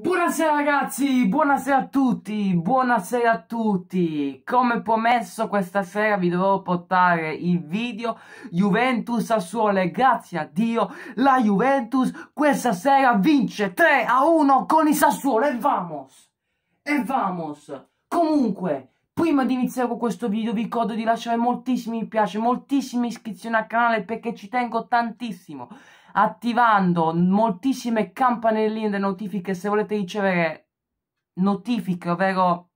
Buonasera ragazzi, buonasera a tutti, buonasera a tutti Come promesso questa sera vi dovevo portare il video Juventus Sassuolo e grazie a Dio la Juventus questa sera vince 3 a 1 con il Sassuolo e vamos! E vamos! Comunque, Prima di iniziare con questo video vi ricordo di lasciare moltissimi mi piace, moltissime iscrizioni al canale perché ci tengo tantissimo attivando moltissime campanelline delle notifiche se volete ricevere notifiche, ovvero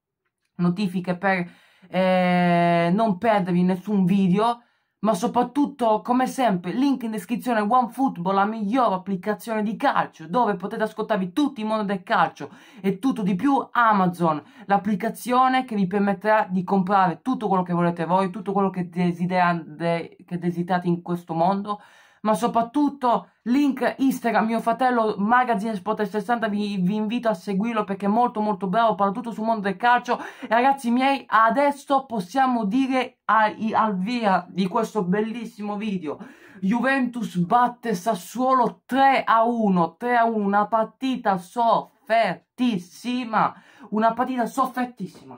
notifiche per eh, non perdervi nessun video, ma soprattutto, come sempre, link in descrizione OneFootball, la migliore applicazione di calcio, dove potete ascoltarvi tutti i mondo del calcio e tutto di più Amazon, l'applicazione che vi permetterà di comprare tutto quello che volete voi, tutto quello che desiderate, che desiderate in questo mondo, ma soprattutto link Instagram, mio fratello Magazine Sport 60, vi, vi, invito a seguirlo perché è molto molto bravo, parla tutto sul mondo del calcio. E ragazzi miei, adesso possiamo dire al, al via di questo bellissimo video. Juventus batte Sassuolo 3 a 1, 3 a 1, una partita soffertissima, una partita soffertissima,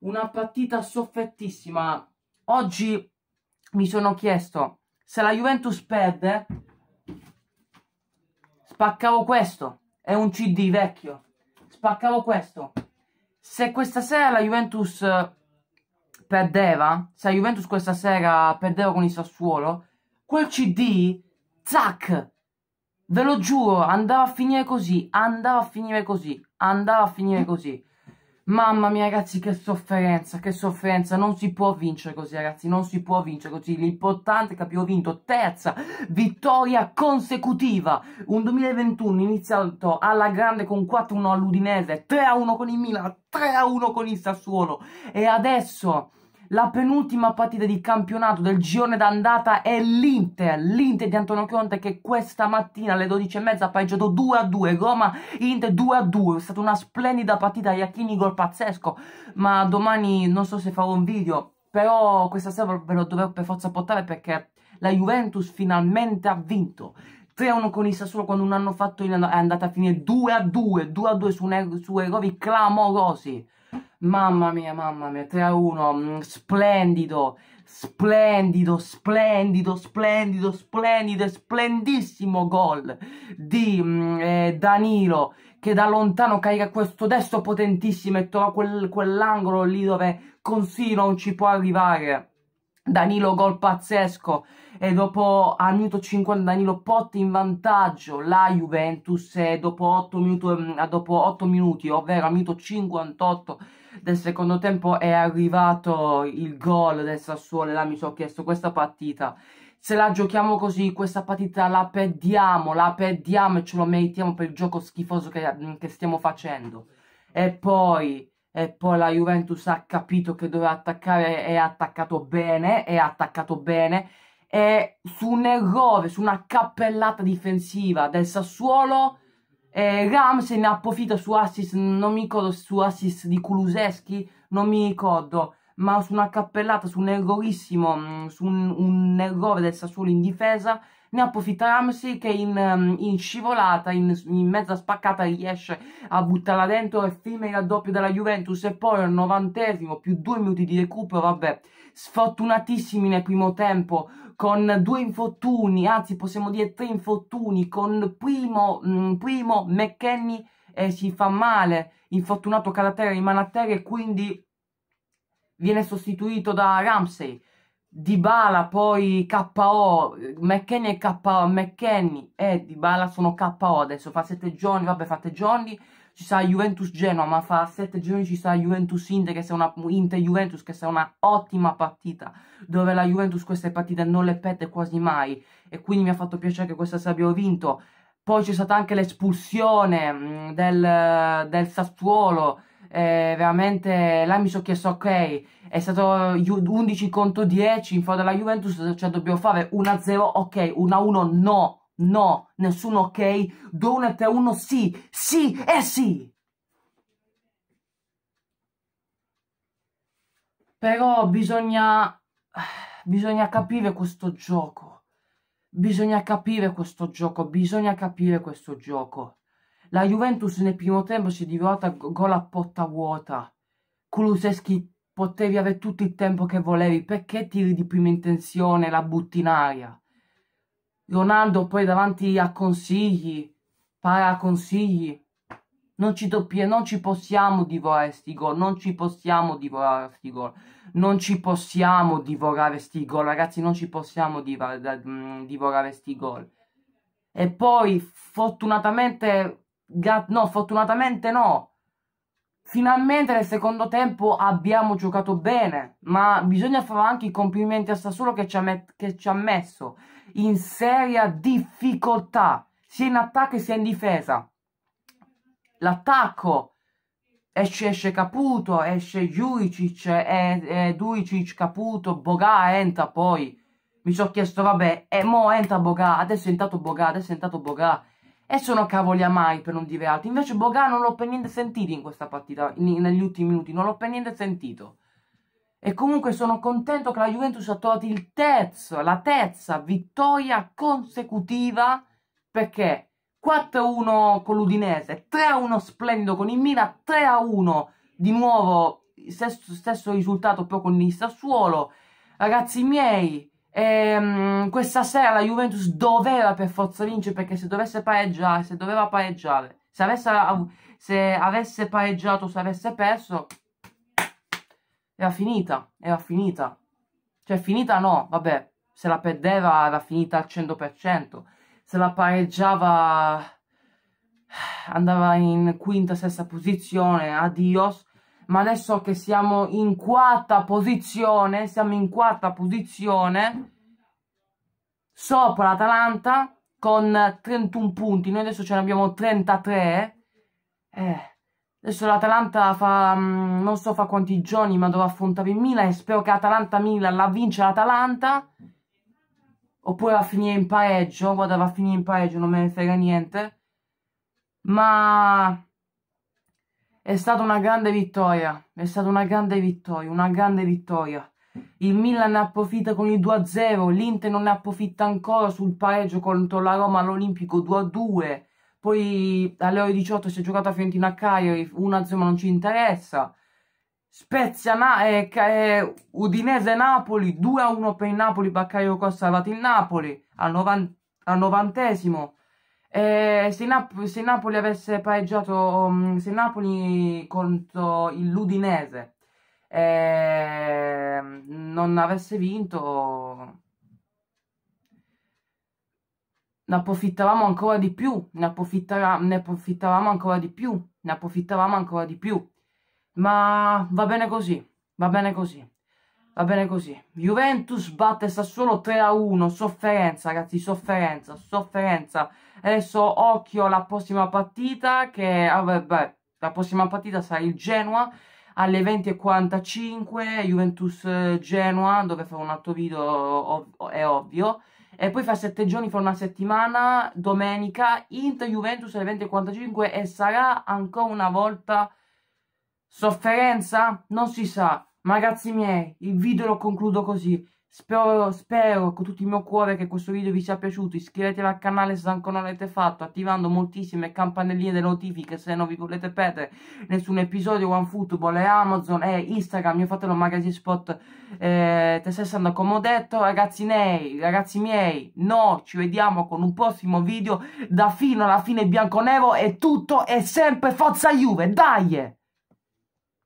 una partita soffertissima. Oggi mi sono chiesto se la Juventus perde, spaccavo questo, è un CD vecchio, spaccavo questo. Se questa sera la Juventus eh, perdeva, se la Juventus questa sera perdeva con il Sassuolo, quel CD, zac, ve lo giuro, andava a finire così, andava a finire così, andava a finire così. Mamma mia ragazzi che sofferenza, che sofferenza, non si può vincere così ragazzi, non si può vincere così, l'importante è che abbiamo vinto terza vittoria consecutiva, un 2021 iniziato alla grande con 4-1 all'Udinese, 3-1 con il Milan, 3-1 con il Sassuolo e adesso la penultima partita di campionato del girone d'andata è l'Inter, l'Inter di Antonio Conte che questa mattina alle 12.30 ha pareggiato 2-2, Roma-Inter 2-2, è stata una splendida partita, Iachini gol pazzesco, ma domani non so se farò un video, però questa sera ve lo dovrò per forza portare perché la Juventus finalmente ha vinto. 3-1 con il Sassuolo quando un anno fatto è andata a finire 2-2, 2-2 su, er, su errori clamorosi. Mamma mia, mamma mia, 3 a 1, mm, splendido, splendido, splendido, splendido, splendido, splendissimo gol di mm, eh, Danilo che da lontano carica questo destro potentissimo e trova quel, quell'angolo lì dove Consi non ci può arrivare. Danilo gol pazzesco e dopo a minuto 50 Danilo Potti in vantaggio la Juventus e eh, dopo 8 minuti, mm, dopo 8 minuti ovvero a minuto 58 del secondo tempo è arrivato il gol del Sassuolo e là mi sono chiesto questa partita se la giochiamo così questa partita la perdiamo, la perdiamo e ce lo meritiamo per il gioco schifoso che, che stiamo facendo. E poi, e poi la Juventus ha capito che doveva attaccare e ha attaccato bene, e ha attaccato bene. E su un errore, su una cappellata difensiva del Sassuolo eh, Ramsey ne approfitta su assist, non mi ricordo su assist di Kuluseschi, non mi ricordo, ma su una cappellata, su un errorissimo, mm, su un, un errore del Sassuolo in difesa ne approfitta sì che in, ehm, in scivolata, in, in, mezza spaccata riesce a buttarla dentro e firma il raddoppio della Juventus e poi al novantesimo più due minuti di recupero, vabbè, sfortunatissimi nel primo tempo con due infortuni, anzi possiamo dire tre infortuni, con primo, mh, mm, primo McKenny eh, si fa male, infortunato carattere rimane a terra e quindi viene sostituito da Ramsey Dybala poi KO, McKenny e KO, McKenny e Dybala sono KO adesso, fa 7 giorni, vabbè fate giorni, ci sarà Juventus Genoa, ma fa 7 giorni ci sarà Juventus Inter che sarà una Inter Juventus che sarà una ottima partita, dove la Juventus queste partite non le perde quasi mai e quindi mi ha fatto piacere che questa sia abbiamo vinto. Poi c'è stata anche l'espulsione mm, del, del Sassuolo, eh, veramente là mi sono chiesto ok è stato 11 contro 10 in favore della Juventus cioè dobbiamo fare 1-0 ok 1-1 no no nessuno ok 2-1 3-1 sì sì e eh sì però bisogna bisogna capire questo gioco bisogna capire questo gioco bisogna capire questo gioco la Juventus nel primo tempo si è divorata gol a porta vuota. Kuluseschi potevi avere tutto il tempo che volevi, perché tiri di prima intenzione, la butti in aria? Ronaldo poi davanti a consigli, para consigli. Non ci, doppia, non ci possiamo divorare sti gol, non ci possiamo divorare sti gol, non ci possiamo divorare sti gol, ragazzi, non ci possiamo divorare, divorare sti gol. E poi, fortunatamente, no, fortunatamente no. Finalmente nel secondo tempo abbiamo giocato bene, ma bisogna fare anche i complimenti a Sassuolo che ci ha, che ci ha messo in seria difficoltà, sia in attacco sia in difesa. L'attacco esce, esce Caputo, esce Juicic, e, Duicic, Caputo, Bogà entra poi. Mi sono chiesto, vabbè, e mo entra Bogà, adesso è entrato Bogà, adesso è entrato Bogà e sono cavoli a mai per non dire altro. Invece Boga non l'ho per niente sentito in questa partita, in, negli ultimi minuti, non l'ho per niente sentito. E comunque sono contento che la Juventus ha trovato il terzo, la terza vittoria consecutiva perché 4-1 con l'Udinese, 3-1 splendido con il Milan, 3-1 di nuovo stesso, stesso risultato però con il Sassuolo. Ragazzi miei, Ehm, questa sera la Juventus doveva per forza vincere perché se dovesse pareggiare, se doveva pareggiare, se avesse, se avesse pareggiato, se avesse perso, era finita, era finita. Cioè finita no, vabbè, se la perdeva era finita al 100%, se la pareggiava andava in quinta, sesta posizione, adios, ma adesso che siamo in quarta posizione, siamo in quarta posizione sopra l'Atalanta con 31 punti, noi adesso ce ne abbiamo 33. Eh, adesso l'Atalanta fa mm, non so fa quanti giorni, ma dovrà affrontare il Milan e spero che Atalanta Milan la vince l'Atalanta oppure va a finire in pareggio, guarda va a finire in pareggio, non me ne frega niente. Ma è stata una grande vittoria, è stata una grande vittoria, una grande vittoria. Il Milan ne approfitta con il 2-0, l'Inter non ne approfitta ancora sul pareggio contro la Roma all'Olimpico 2-2. Poi alle ore 18 si è giocata Fiorentina a Cagliari, 1-0 ma non ci interessa. Spezia, Na eh, eh, Udinese, Napoli, 2-1 per il Napoli, Baccario Costa ha salvato il Napoli al, novan al novantesimo. Eh, se, Nap se, Napoli avesse pareggiato, mm, se Napoli contro il l'Udinese eh, non avesse vinto, ne approfittavamo ancora di più, ne, ne approfittavamo ancora di più, ne approfittavamo ancora di più. Ma va bene così, va bene così. Va bene così. Juventus batte Sassuolo 3-1. Sofferenza, ragazzi, sofferenza, sofferenza. Adesso occhio alla prossima partita che... Ah, beh, la prossima partita sarà il Genoa alle 20.45 Juventus eh, Genoa dove farò un altro video è ovvio e poi fra sette giorni fra una settimana domenica Inter Juventus alle 20.45 e sarà ancora una volta sofferenza non si sa ma ragazzi miei, il video lo concludo così. Spero, spero con tutto il mio cuore che questo video vi sia piaciuto. Iscrivetevi al canale se ancora non l'avete fatto, attivando moltissime campanelline delle notifiche se non vi volete perdere nessun episodio OneFootball e Amazon e Instagram, mio fratello Magazine Spot eh, 360 come ho detto. Ragazzi miei, ragazzi miei, noi ci vediamo con un prossimo video da fino alla fine bianco-nero e tutto è sempre Forza Juve, dai!